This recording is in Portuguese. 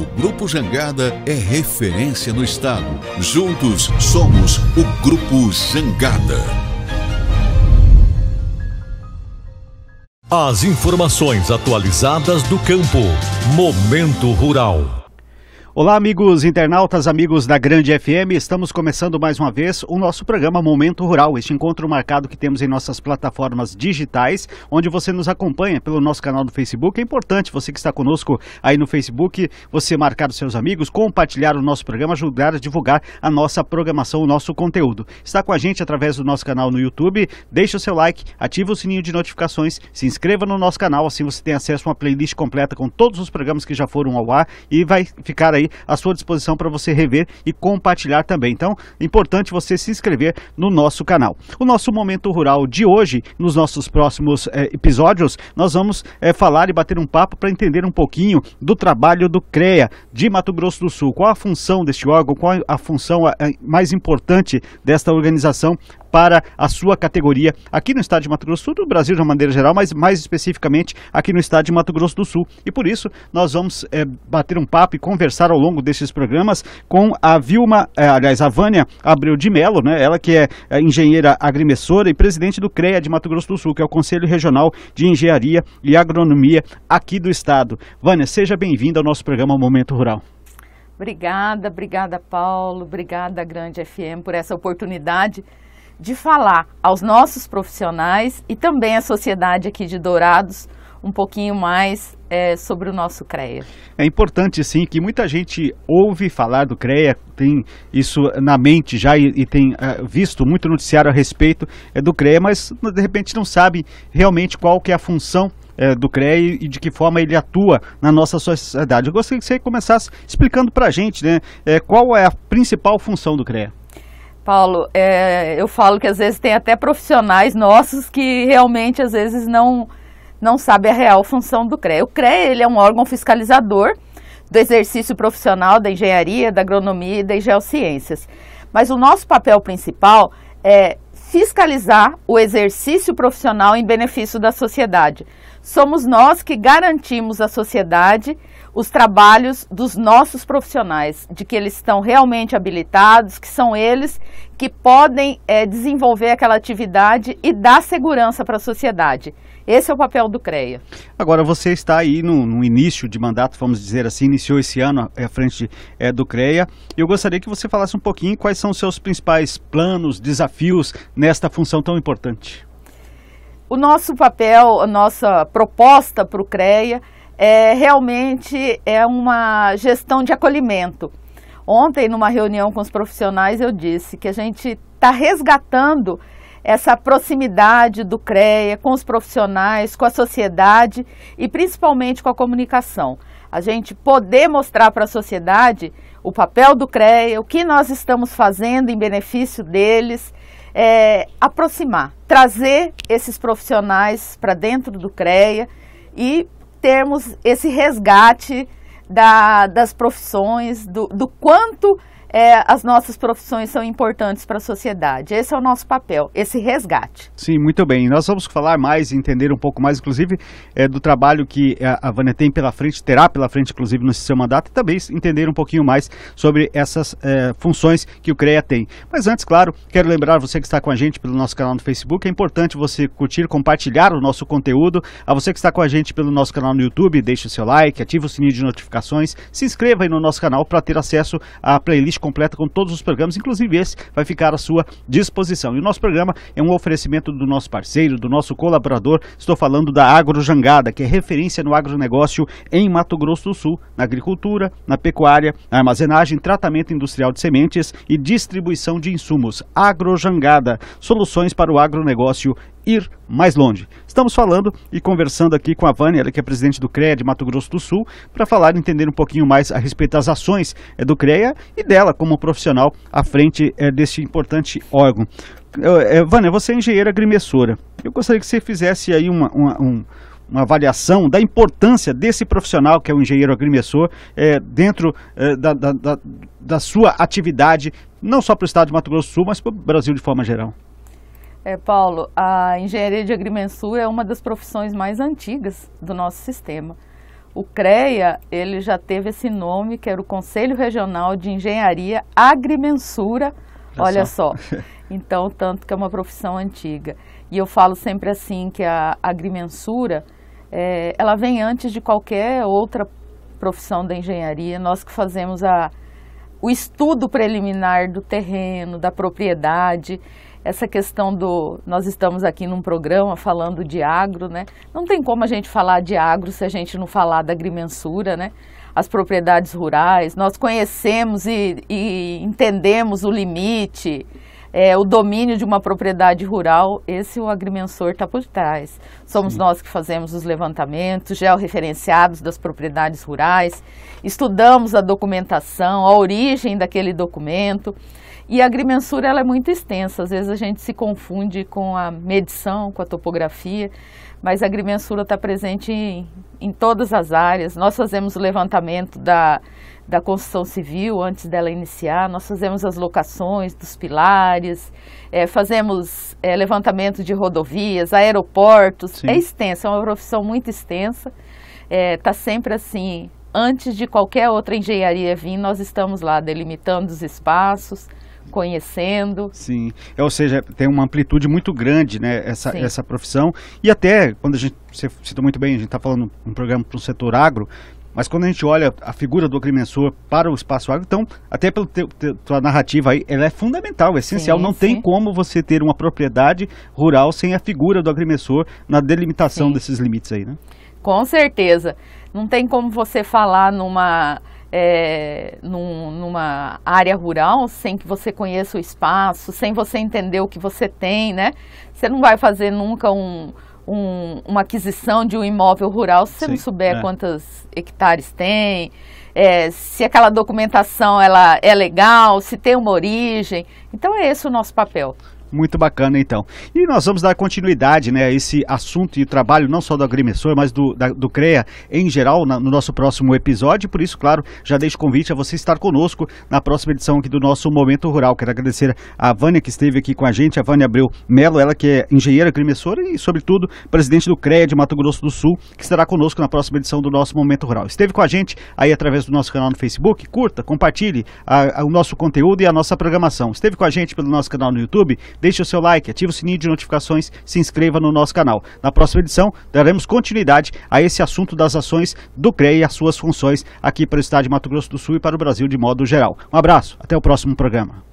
O Grupo Jangada é referência no estado. Juntos somos o Grupo Jangada. As informações atualizadas do campo. Momento Rural. Olá, amigos internautas, amigos da Grande FM. Estamos começando mais uma vez o nosso programa Momento Rural, este encontro marcado que temos em nossas plataformas digitais, onde você nos acompanha pelo nosso canal do Facebook. É importante você que está conosco aí no Facebook, você marcar os seus amigos, compartilhar o nosso programa, ajudar a divulgar a nossa programação, o nosso conteúdo. Está com a gente através do nosso canal no YouTube, deixe o seu like, ative o sininho de notificações, se inscreva no nosso canal, assim você tem acesso a uma playlist completa com todos os programas que já foram ao ar e vai ficar aí aí à sua disposição para você rever e compartilhar também. Então, é importante você se inscrever no nosso canal. O nosso Momento Rural de hoje, nos nossos próximos é, episódios, nós vamos é, falar e bater um papo para entender um pouquinho do trabalho do CREA de Mato Grosso do Sul. Qual a função deste órgão, qual a função eh, mais importante desta organização para a sua categoria aqui no estado de Mato Grosso do Sul, do Brasil de uma maneira geral, mas mais especificamente aqui no estado de Mato Grosso do Sul. E por isso nós vamos é, bater um papo e conversar ao longo desses programas com a Vilma, é, aliás, a Vânia Abreu de Melo, né? ela que é, é engenheira agrimessora e presidente do CREA de Mato Grosso do Sul, que é o Conselho Regional de Engenharia e Agronomia aqui do estado. Vânia, seja bem-vinda ao nosso programa Momento Rural. Obrigada, obrigada Paulo, obrigada Grande FM por essa oportunidade de falar aos nossos profissionais e também à sociedade aqui de Dourados um pouquinho mais é, sobre o nosso CREA. É importante, sim, que muita gente ouve falar do CREA, tem isso na mente já e, e tem uh, visto muito noticiário a respeito é, do CREA, mas de repente não sabe realmente qual que é a função é, do CREA e de que forma ele atua na nossa sociedade. Eu gostaria que você começasse explicando para a gente né, é, qual é a principal função do CREA. Paulo, é, eu falo que às vezes tem até profissionais nossos que realmente às vezes não não sabe a real função do CREA. O CREA ele é um órgão fiscalizador do exercício profissional da engenharia, da agronomia e das geociências. Mas o nosso papel principal é fiscalizar o exercício profissional em benefício da sociedade somos nós que garantimos à sociedade os trabalhos dos nossos profissionais, de que eles estão realmente habilitados, que são eles que podem é, desenvolver aquela atividade e dar segurança para a sociedade. Esse é o papel do CREA. Agora, você está aí no, no início de mandato, vamos dizer assim, iniciou esse ano à frente é, do CREA. Eu gostaria que você falasse um pouquinho quais são os seus principais planos, desafios nesta função tão importante. O nosso papel, a nossa proposta para o CREA é realmente é uma gestão de acolhimento. Ontem, numa reunião com os profissionais, eu disse que a gente está resgatando essa proximidade do CREA com os profissionais, com a sociedade e principalmente com a comunicação. A gente poder mostrar para a sociedade o papel do CREA, o que nós estamos fazendo em benefício deles, é, aproximar trazer esses profissionais para dentro do CREA e termos esse resgate da, das profissões, do, do quanto é, as nossas profissões são importantes para a sociedade. Esse é o nosso papel, esse resgate. Sim, muito bem. Nós vamos falar mais, entender um pouco mais, inclusive, é, do trabalho que a, é, a Vânia tem pela frente, terá pela frente, inclusive, no seu mandato, e também entender um pouquinho mais sobre essas é, funções que o CREA tem. Mas antes, claro, quero lembrar você que está com a gente pelo nosso canal no Facebook, é importante você curtir, compartilhar o nosso conteúdo. A você que está com a gente pelo nosso canal no YouTube, deixe o seu like, ative o sininho de notificações, se inscreva aí no nosso canal para ter acesso à playlist completa com todos os programas, inclusive esse vai ficar à sua disposição. E o nosso programa é um oferecimento do nosso parceiro, do nosso colaborador, estou falando da Agrojangada, que é referência no agronegócio em Mato Grosso do Sul, na agricultura, na pecuária, na armazenagem, tratamento industrial de sementes e distribuição de insumos. Agrojangada, soluções para o agronegócio ir mais longe. Estamos falando e conversando aqui com a Vânia, ela que é presidente do CREA de Mato Grosso do Sul, para falar e entender um pouquinho mais a respeito das ações eh, do CREA e dela como profissional à frente é, deste importante órgão. É, Vânia, você é engenheira agrimessora. Eu gostaria que você fizesse aí uma, uma, um, uma avaliação da importância desse profissional, que é o engenheiro agrimessor, é, dentro é, da, da, da, da sua atividade, não só para o estado de Mato Grosso do Sul, mas para o Brasil de forma geral. É, Paulo, a engenharia de agrimensura é uma das profissões mais antigas do nosso sistema. O CREA, ele já teve esse nome, que era o Conselho Regional de Engenharia Agrimensura, olha só. só. Então, tanto que é uma profissão antiga. E eu falo sempre assim que a agrimensura, é, ela vem antes de qualquer outra profissão da engenharia. Nós que fazemos a, o estudo preliminar do terreno, da propriedade, essa questão do. Nós estamos aqui num programa falando de agro, né? Não tem como a gente falar de agro se a gente não falar da agrimensura, né? As propriedades rurais, nós conhecemos e, e entendemos o limite, é, o domínio de uma propriedade rural, esse o agrimensor está por trás. Somos Sim. nós que fazemos os levantamentos georreferenciados das propriedades rurais, estudamos a documentação, a origem daquele documento. E a agrimensura ela é muito extensa, às vezes a gente se confunde com a medição, com a topografia, mas a agrimensura está presente em, em todas as áreas. Nós fazemos o levantamento da, da construção civil antes dela iniciar, nós fazemos as locações dos pilares, é, fazemos é, levantamento de rodovias, aeroportos, Sim. é extensa, é uma profissão muito extensa, está eh, é, sempre assim, antes de qualquer outra engenharia vir, nós estamos lá delimitando os espaços, conhecendo. Sim, é, ou seja, tem uma amplitude muito grande, né, essa, essa profissão. E até, quando a gente, você citou muito bem, a gente está falando um programa para o setor agro, mas quando a gente olha a figura do agrimensor para o espaço agro, então, até pela tua narrativa aí, ela é fundamental, é essencial. Sim, não sim. tem como você ter uma propriedade rural sem a figura do agrimensor na delimitação sim. desses limites aí, né? Com certeza. Não tem como você falar numa é, num, numa área rural sem que você conheça o espaço, sem você entender o que você tem, né? Você não vai fazer nunca um, um, uma aquisição de um imóvel rural se Sim, você não souber é. hectares tem, é, se aquela documentação ela é legal, se tem uma origem. Então é esse o nosso papel. Muito bacana, então. E nós vamos dar continuidade né, a esse assunto e trabalho, não só do agrimensor, mas do, da, do CREA em geral, na, no nosso próximo episódio. Por isso, claro, já deixo convite a você estar conosco na próxima edição aqui do nosso Momento Rural. Quero agradecer a Vânia que esteve aqui com a gente, a Vânia Abreu Melo, ela que é engenheira agrimensora e, sobretudo, presidente do CREA de Mato Grosso do Sul, que estará conosco na próxima edição do nosso Momento Rural. Esteve com a gente aí através do nosso canal no Facebook. Curta, compartilhe a, a, o nosso conteúdo e a nossa programação. Esteve com a gente pelo nosso canal no YouTube Deixe o seu like, ative o sininho de notificações, se inscreva no nosso canal. Na próxima edição, daremos continuidade a esse assunto das ações do CREA e as suas funções aqui para o estado de Mato Grosso do Sul e para o Brasil de modo geral. Um abraço, até o próximo programa.